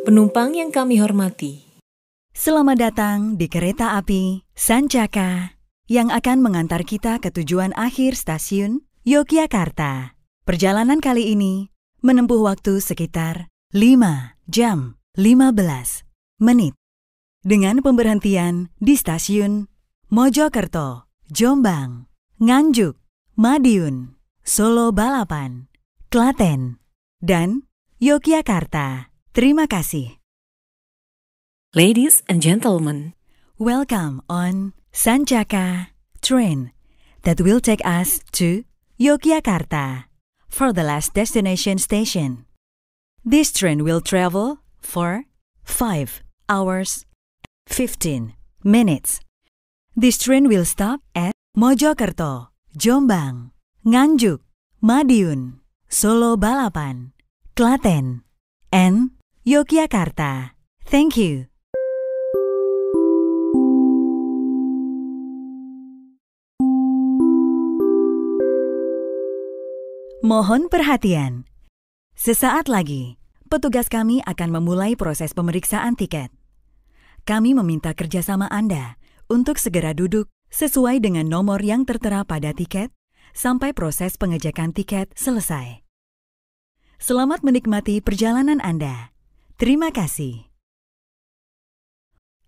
Penumpang yang kami hormati, selamat datang di kereta api Sancaka yang akan mengantar kita ke tujuan akhir stasiun Yogyakarta. Perjalanan kali ini menempuh waktu sekitar 5 jam 15 menit dengan pemberhentian di stasiun Mojokerto, Jombang, Nganjuk, Madiun, Solo Balapan, Klaten, dan Yogyakarta. Terima kasih. Ladies and gentlemen, welcome on Sanjaka train that will take us to Yogyakarta for the last destination station. This train will travel for 5 hours 15 minutes. This train will stop at Mojokerto, Jombang, Nganjuk, Madiun, Solo Balapan, Klaten, and Yogyakarta. Thank you. Mohon perhatian. Sesaat lagi, petugas kami akan memulai proses pemeriksaan tiket. Kami meminta kerjasama Anda untuk segera duduk sesuai dengan nomor yang tertera pada tiket sampai proses pengejakan tiket selesai. Selamat menikmati perjalanan Anda. Terima kasih.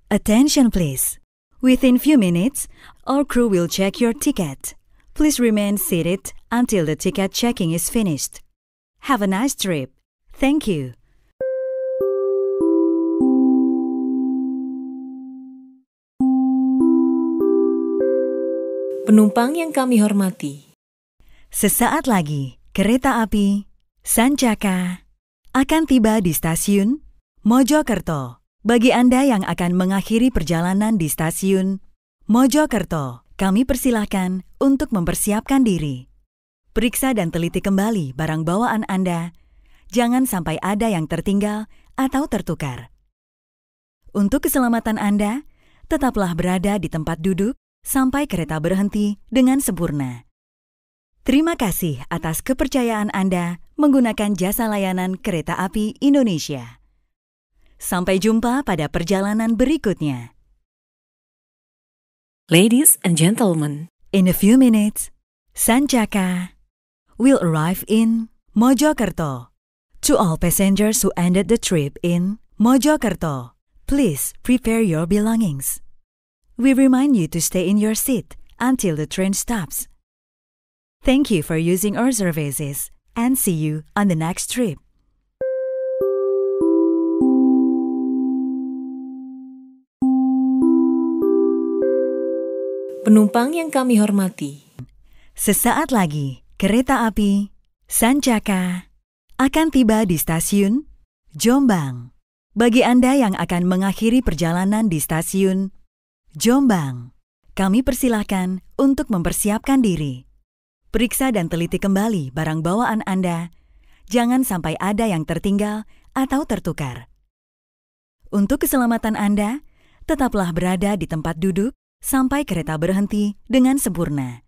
Attention please. Within few minutes, our crew will check your ticket. Please remain seated until the ticket checking is finished. Have a nice trip. Thank you. Penumpang yang kami hormati. Sesaat lagi, kereta api Sanjaka akan tiba di stasiun Mojokerto. Bagi Anda yang akan mengakhiri perjalanan di stasiun Mojokerto, kami persilahkan untuk mempersiapkan diri. Periksa dan teliti kembali barang bawaan Anda. Jangan sampai ada yang tertinggal atau tertukar. Untuk keselamatan Anda, tetaplah berada di tempat duduk sampai kereta berhenti dengan sempurna. Terima kasih atas kepercayaan Anda menggunakan jasa layanan kereta api Indonesia. Sampai jumpa pada perjalanan berikutnya. Ladies and gentlemen, in a few minutes, Sanjaka will arrive in Mojokerto. To all passengers who ended the trip in Mojokerto, please prepare your belongings. We remind you to stay in your seat until the train stops. Thank you for using our services and see you on the next trip. Penumpang yang kami hormati, sesaat lagi kereta api Sanjaka akan tiba di stasiun Jombang. Bagi Anda yang akan mengakhiri perjalanan di stasiun Jombang, kami persilahkan untuk mempersiapkan diri. Periksa dan teliti kembali barang bawaan Anda. Jangan sampai ada yang tertinggal atau tertukar. Untuk keselamatan Anda, tetaplah berada di tempat duduk sampai kereta berhenti dengan sempurna.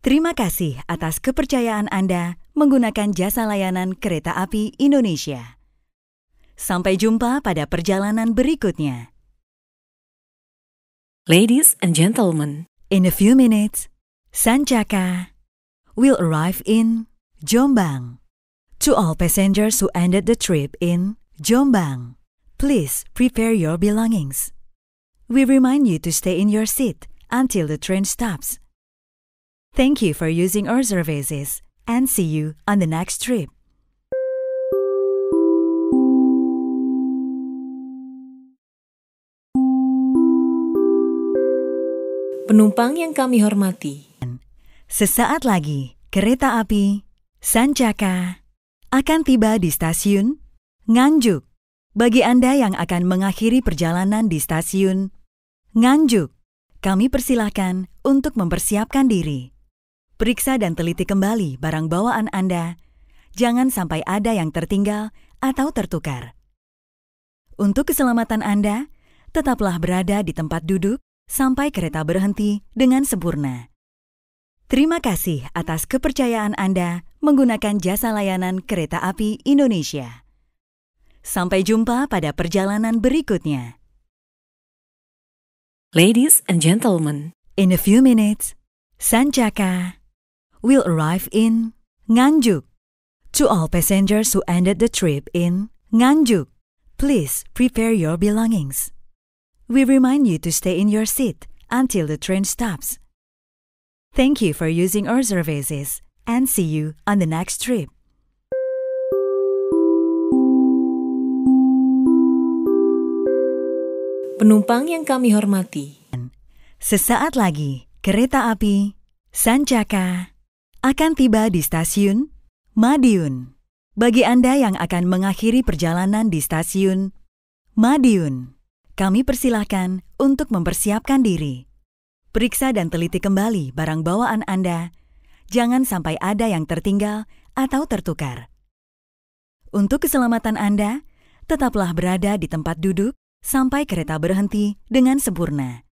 Terima kasih atas kepercayaan Anda menggunakan jasa layanan kereta api Indonesia. Sampai jumpa pada perjalanan berikutnya. Ladies and gentlemen, in a few minutes, Sanjaka will arrive in Jombang. To all passengers who ended the trip in Jombang, please prepare your belongings. We remind you to stay in your seat until the train stops. Thank you for using our services and see you on the next trip. Penumpang yang kami hormati, Sesaat lagi, kereta api Sancaka akan tiba di stasiun Nganjuk. Bagi Anda yang akan mengakhiri perjalanan di stasiun Nganjuk, kami persilahkan untuk mempersiapkan diri. Periksa dan teliti kembali barang bawaan Anda. Jangan sampai ada yang tertinggal atau tertukar. Untuk keselamatan Anda, tetaplah berada di tempat duduk sampai kereta berhenti dengan sempurna. Terima kasih atas kepercayaan Anda menggunakan jasa layanan kereta api Indonesia. Sampai jumpa pada perjalanan berikutnya. Ladies and gentlemen, in a few minutes, Sanjaka will arrive in Nganjuk. To all passengers who ended the trip in Nganjuk, please prepare your belongings. We remind you to stay in your seat until the train stops. Thank you for using our services and see you on the next trip. Penumpang yang kami hormati. Sesaat lagi, kereta api Sancaka akan tiba di stasiun Madiun. Bagi Anda yang akan mengakhiri perjalanan di stasiun Madiun, kami persilahkan untuk mempersiapkan diri. Periksa dan teliti kembali barang bawaan Anda. Jangan sampai ada yang tertinggal atau tertukar. Untuk keselamatan Anda, tetaplah berada di tempat duduk sampai kereta berhenti dengan sempurna.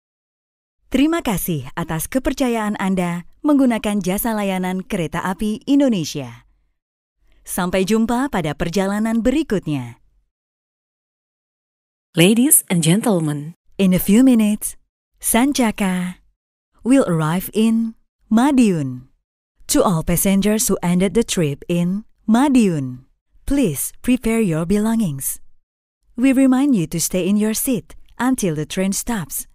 Terima kasih atas kepercayaan Anda menggunakan jasa layanan kereta api Indonesia. Sampai jumpa pada perjalanan berikutnya. Ladies and gentlemen, in a few minutes, Sanjaka will arrive in Madiun. To all passengers who ended the trip in Madiun, please prepare your belongings. We remind you to stay in your seat until the train stops.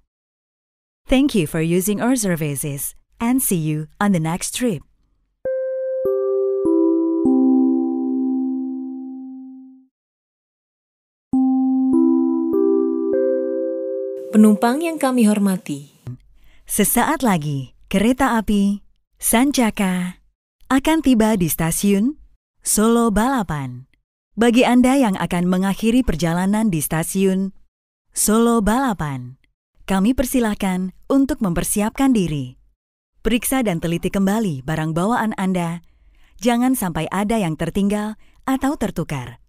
Thank you for using our services and see you on the next trip. Penumpang yang kami hormati, Sesaat lagi, kereta api Sancaka akan tiba di stasiun Solo Balapan. Bagi Anda yang akan mengakhiri perjalanan di stasiun Solo Balapan, kami persilahkan untuk mempersiapkan diri. Periksa dan teliti kembali barang bawaan Anda. Jangan sampai ada yang tertinggal atau tertukar.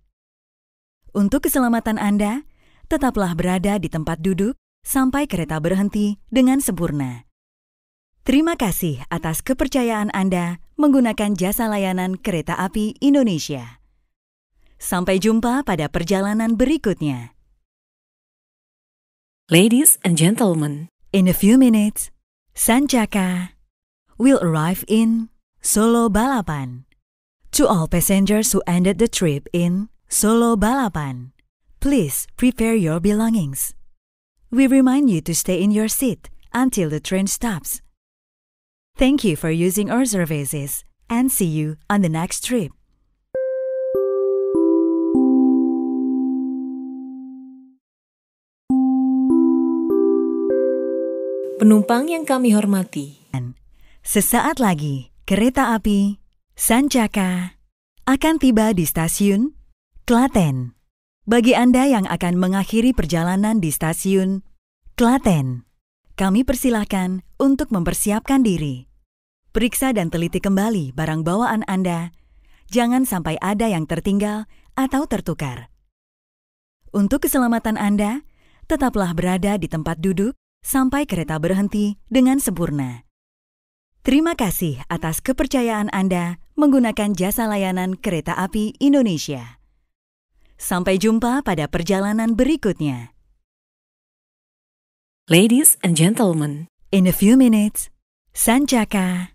Untuk keselamatan Anda, tetaplah berada di tempat duduk sampai kereta berhenti dengan sempurna. Terima kasih atas kepercayaan Anda menggunakan jasa layanan kereta api Indonesia. Sampai jumpa pada perjalanan berikutnya. Ladies and gentlemen, in a few minutes, Sanjaka will arrive in Solo Balapan. To all passengers who ended the trip in Solo Balapan, please prepare your belongings we remind you to stay in your seat until the train stops. Thank you for using our services and see you on the next trip. Penumpang yang kami hormati. Sesaat lagi, kereta api Sanjaka akan tiba di stasiun Klaten. Bagi Anda yang akan mengakhiri perjalanan di stasiun Klaten, kami persilahkan untuk mempersiapkan diri. Periksa dan teliti kembali barang bawaan Anda. Jangan sampai ada yang tertinggal atau tertukar. Untuk keselamatan Anda, tetaplah berada di tempat duduk sampai kereta berhenti dengan sempurna. Terima kasih atas kepercayaan Anda menggunakan jasa layanan kereta api Indonesia. Sampai jumpa pada perjalanan berikutnya. Ladies and gentlemen, in a few minutes, Sanjaka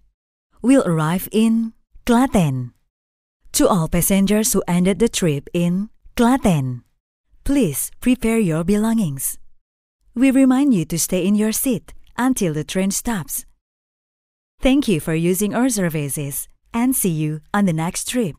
will arrive in Klaten. To all passengers who ended the trip in Klaten, please prepare your belongings. We remind you to stay in your seat until the train stops. Thank you for using our services and see you on the next trip.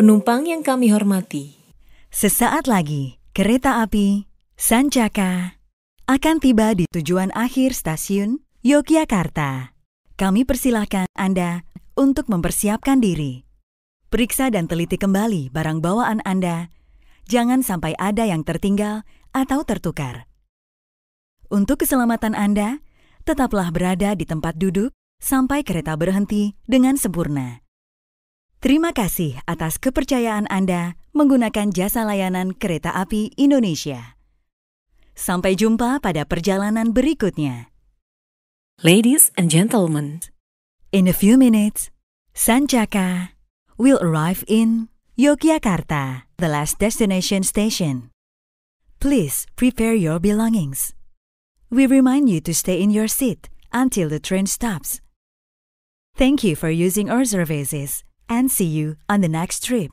Penumpang yang kami hormati, sesaat lagi kereta api Sancaka akan tiba di tujuan akhir stasiun Yogyakarta. Kami persilahkan Anda untuk mempersiapkan diri. Periksa dan teliti kembali barang bawaan Anda. Jangan sampai ada yang tertinggal atau tertukar. Untuk keselamatan Anda, tetaplah berada di tempat duduk sampai kereta berhenti dengan sempurna. Terima kasih atas kepercayaan Anda menggunakan jasa layanan kereta api Indonesia. Sampai jumpa pada perjalanan berikutnya. Ladies and gentlemen, in a few minutes, Sanjaka will arrive in Yogyakarta, the last destination station. Please prepare your belongings. We remind you to stay in your seat until the train stops. Thank you for using our services and see you on the next trip.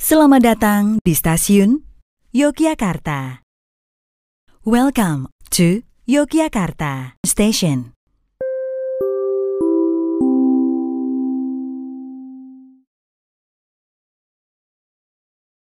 Selamat datang di stasiun Yogyakarta. Welcome to Yogyakarta Station.